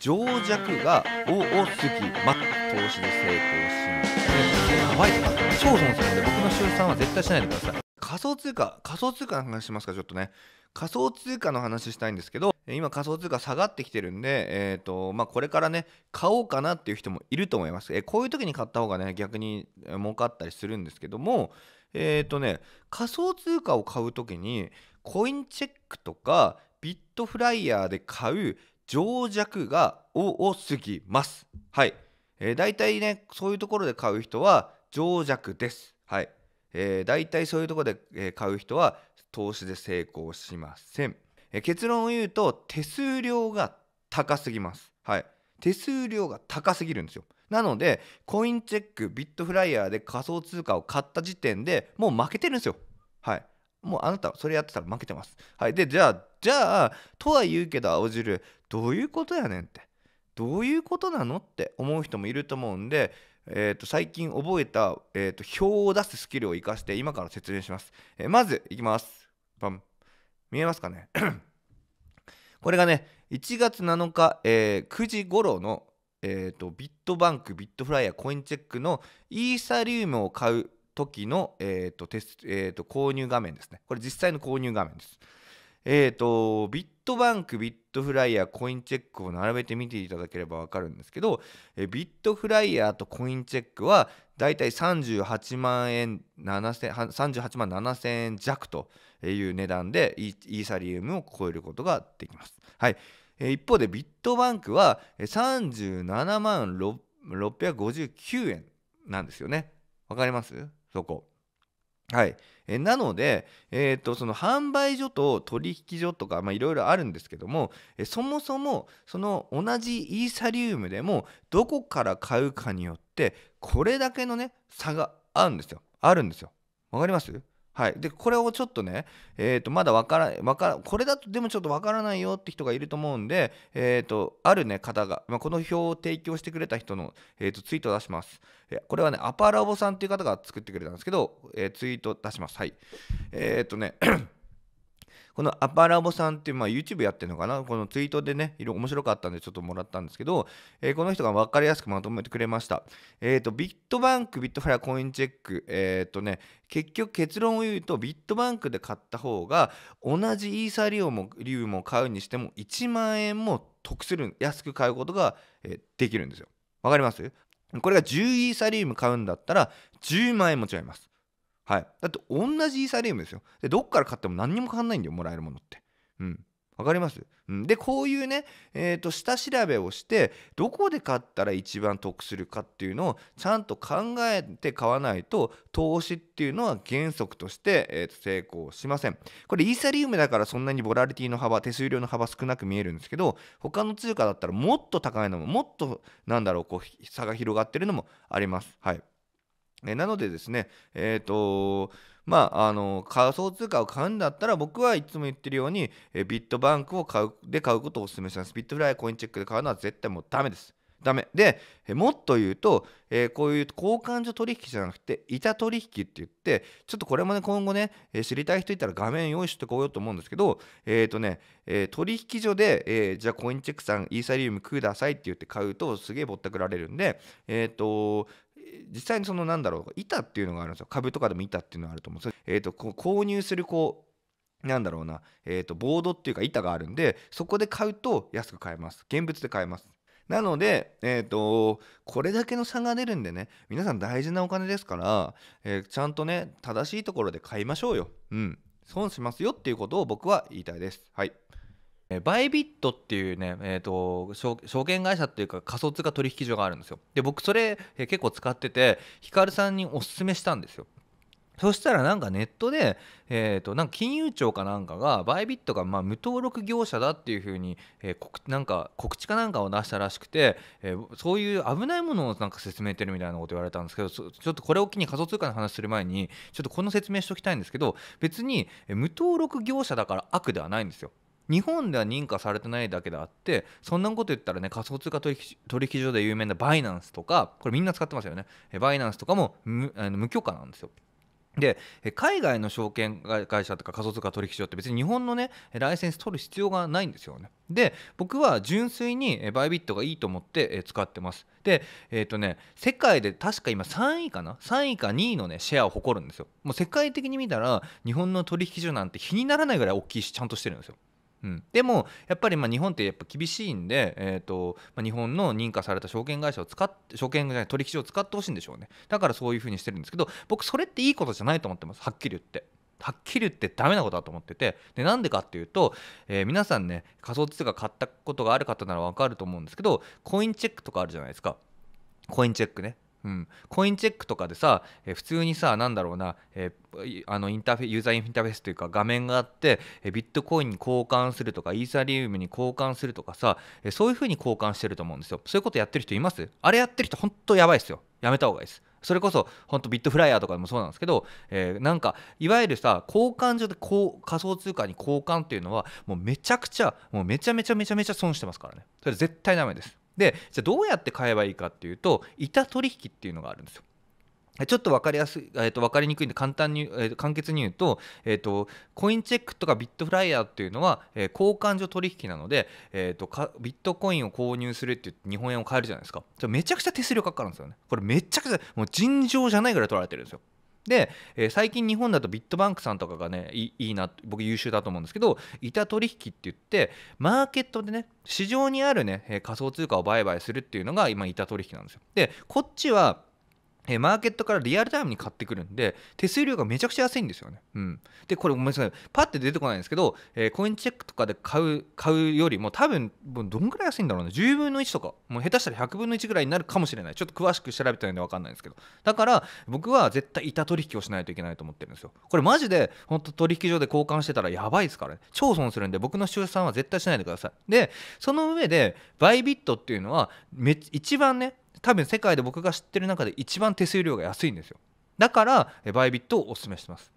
情弱がをを過ぎマット投手で成功しますやばいすか超損するので僕の週3は絶対しないでください仮想通貨仮想通貨の話しますかちょっとね仮想通貨の話したいんですけど今仮想通貨下がってきてるんで、えーとまあ、これからね買おうかなっていう人もいると思います、えこういう時に買った方がね逆に儲かったりするんですけどもえっ、ー、とね仮想通貨を買う時にコインチェックとかビットフライヤーで買う情弱が多すぎます。はい。えー、大体ね、そういうところで買う人は情弱です。はい。えー、大体そういうところで、え買う人は投資で成功しません。えー、結論を言うと、手数料が高すぎます。はい。手数料が高すぎるんですよ。なので、コインチェック、ビットフライヤーで仮想通貨を買った時点でもう負けてるんですよ。はい。もうあなた、それやってたら負けてます。はい。で、じゃあ、じゃあとは言うけど青汁どういうことやねんってどういうことなのって思う人もいると思うんでえー、と最近覚えた、えー、と表を出すスキルを生かして今から説明します。えー、まずいきます。バン見えますかね これがね1月7日、えー、9時頃の、えーと、ビットバンクビットフライヤーコインチェックのイーサリウムを買う時の、えーとテスえーと購入画面ですね。これ実際の購入画面です。えっ、ー、と、ビットバンク、ビットフライヤー、コインチェックを並べてみていただければわかるんですけど、えビットフライヤーとコインチェックは、だいたい38万円7000、38万7円弱という値段でイーサリウムを超えることができます。はい。一方でビットバンクは37万659円なんですよね。わかりますそこ。はい。えなので、えーと、その販売所と取引所とかいろいろあるんですけども、えそもそもその同じイーサリウムでもどこから買うかによってこれだけのね差があるんですよあるんですよわかりますはい、でこれをちょっとね、えー、とまだ分からわからこれだとでもちょっと分からないよって人がいると思うんで、えー、とある、ね、方が、まあ、この表を提供してくれた人の、えー、とツイートを出します。これはね、アパラボさんっていう方が作ってくれたんですけど、えー、ツイート出します。はい。えっ、ー、とねこのアパラボさんっていう、まあ、YouTube やってるのかなこのツイートでね、いろいろ面白かったんでちょっともらったんですけど、えー、この人が分かりやすくまとめてくれました。えっ、ー、と、ビットバンク、ビットファイア、コインチェック、えっ、ー、とね、結局結論を言うと、ビットバンクで買った方が、同じイーサリウムも買うにしても、1万円も得する、安く買うことが、えできるんですよ。分かりますこれが10イーサリウム買うんだったら、10万円も違います。はい、だって同じイーサリウムですよでどっから買っても何にも変わんないんだよもらえるものってうんわかります、うん、でこういうね、えーと、下調べをしてどこで買ったら一番得するかっていうのをちゃんと考えて買わないと投資っていうのは原則として、えーと、と成功しませんこれイーサリウムだからそんなにボラリティの幅手数料の幅少なく見えるんですけど他の通貨だったらもっと高いのももっとなんだろうこう差が広がってるのもありますはいえなのでですね、えっ、ー、とまあ、あの仮想通貨を買うんだったら僕はいつも言ってるようにえビットバンクを買うで買うことをお勧めします。ビットフライコインチェックで買うのは絶対もうダメです。ダメでもっと言うと、えー、こういう交換所取引じゃなくて板取引って言ってちょっとこれもね今後ね、えー、知りたい人いたら画面用意してこようと思うんですけどえっ、ー、とね、え取引所で、えじゃあコインチェックさんイーサリウムくださいって言って買うとすげえぼったくられるんでえっ、と実際にそのなんだろう板っていうのがあるんですよ株とかでも板っていうのがあると思うんですよ、えーと、う購入するこうなんだろうな、えーと、ボードっていうか板があるんでそこで買うと安く買えます現物で買えますなので、えーと、とこれだけの差が出るんでね皆さん大事なお金ですから、えー、ちゃんとね正しいところで買いましょうよ、うん、損しますよっていうことを僕は言いたいですはいバイビットっていうね、えーと、証券会社っていうか仮想通貨取引所があるんですよで僕それ、え結構使っててヒカルさんにおすすめしたんですよそしたらなんかネットで、えー、となんか金融庁かなんかがバイビットがま無登録業者だっていうふうに、えー、なんか告知かなんかを出したらしくて、えー、そういう危ないものをなんか説明てるみたいなこと言われたんですけどちょっとこれを機に仮想通貨の話する前にちょっとこの説明しておきたいんですけど別に無登録業者だから悪ではないんですよ。日本では認可されてないだけであってそんなこと言ったらね仮想通貨取引所で有名なバイナンスとかこれみんな使ってますよねバイナンスとかも無あの無許可なんですよ。で海外の証券会社とか仮想通貨取引所って別に日本のねライセンス取る必要がないんですよね。で僕は純粋にバイビットがいいと思って使ってます。でえっ、ー、とね世界で確か今3位かな3位か2位のねシェアを誇るんですよ。もう世界的に見たら日本の取引所なんて比にならないぐらい大きいしちゃんとしてるんですよ。うん、でもやっぱりま日本ってやっぱ厳しいんで、えーとまあ、日本の認可された証券会社を使って証券会社取引所を使ってほしいんでしょうねだからそういうふうにしてるんですけど僕それっていいことじゃないと思ってますはっきり言って。はっきり言ってダメなことだと思っててでなんでかっていうと、えー、皆さんね仮想通貨買ったことがある方なら分かると思うんですけどコインチェックとかあるじゃないですかコインチェックねうん、コインチェックとかでさ、えー、普通にさなんだろうな、えー、あのインターフェユーザーインターフェースというか画面があって、えー、ビットコインに交換するとかイーサリウムに交換するとかさ、えそういうふうに交換してると思うんですよそういうことやってる人いますあれやってる人本当やばいですよやめた方がいいですそれこそ本当ビットフライヤーとかでもそうなんですけど、えー、なんかいわゆるさ交換所でこう仮想通貨に交換っていうのはもうめちゃくちゃもうめちゃめちゃめちゃめちゃ損してますからねそれ絶対ダメですでじゃあどうやって買えばいいかっていうと板取引っていうのがあるんですよ。ちょっと分かりやすい、えー、と分かりにくいんで簡単に、えー、簡潔に言うと,、えー、とコインチェックとかビットフライヤーっていうのは、えー、交換所取引なので、えー、とかビットコインを購入するって日本円を買えるじゃないですかめちゃくちゃ手数料かかるんですよねこれめちゃくちゃもう尋常じゃないぐらい取られてるんですよで、えー、最近日本だとビットバンクさんとかがねいいな僕優秀だと思うんですけど板取引って言ってマーケットでね市場にあるね仮想通貨を売買するっていうのが今板取引なんですよでこっちはえマーケットからリアルタイムに買ってくるんで、手数料がめちゃくちゃ安いんですよね。うん。で、これごめんなさい。パッて出てこないんですけど、えー、コインチェックとかで買う、買うよりも多分、もうどんぐらい安いんだろうね。10分の1とか、もう下手したら100分の1ぐらいになるかもしれない。ちょっと詳しく調べてないんでわかんないんですけど。だから、僕は絶対板取引をしないといけないと思ってるんですよ。これマジで、ほんと取引所で交換してたらやばいですからね。超損するんで、僕の出産は絶対しないでください。で、その上で、バイビットっていうのは、め、一番ね、多分世界で僕が知ってる中で一番手数料が安いんですよだからバイビットをお勧めしてます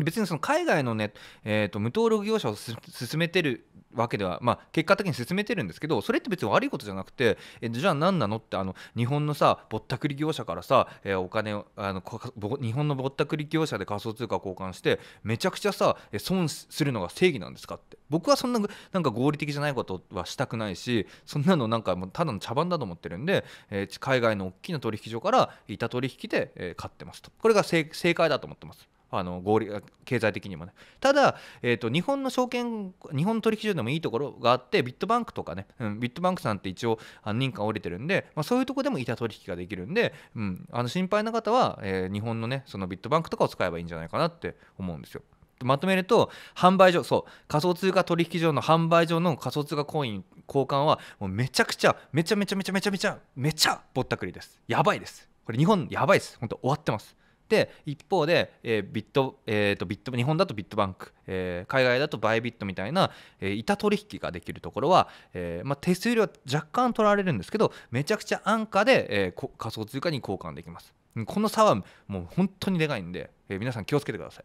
別にその海外のね、えー、と無登録業者を進めてるわけでは、まあ、結果的に進めてるんですけどそれって別に悪いことじゃなくて、えじゃあ何なのってあの日本のさぼったくり業者からさ、えお金をあの日本のぼったくり業者で仮想通貨交換してめちゃくちゃさ損するのが正義なんですかって僕はそんななんか合理的じゃないことはしたくないしそんなのなんかもうただの茶番だと思ってるんで、えー、海外の大きな取引所から板取引で、え買ってますとこれが正解だと思ってます。あの合理経済的にもねただ、えーと、日本の証券日本取引所でもいいところがあってビットバンクとかね、うん、ビットバンクさんって一応認可下りてるんで、まあ、そういうとこでも板取引ができるんで、うん、あの心配な方は、えー、日本のねそのビットバンクとかを使えばいいんじゃないかなって思うんですよ。まとめると販売所そう仮想通貨取引所の販売所の仮想通貨コイン交換はもうめちゃくちゃめちゃめちゃめちゃめちゃめちゃめちゃぼったくりですやばいですこれ日本やばいです本当終わってますで一方で、えー、ビット、えーと、とビット日本だとビットバンク、えー、海外だとバイビットみたいな、えー、板取引ができるところは、えーまあ、手数料若干取られるんですけどめちゃくちゃ安価で、えー、仮想通貨に交換できますこの差はもう本当にでかいんで、えー、皆さん気をつけてください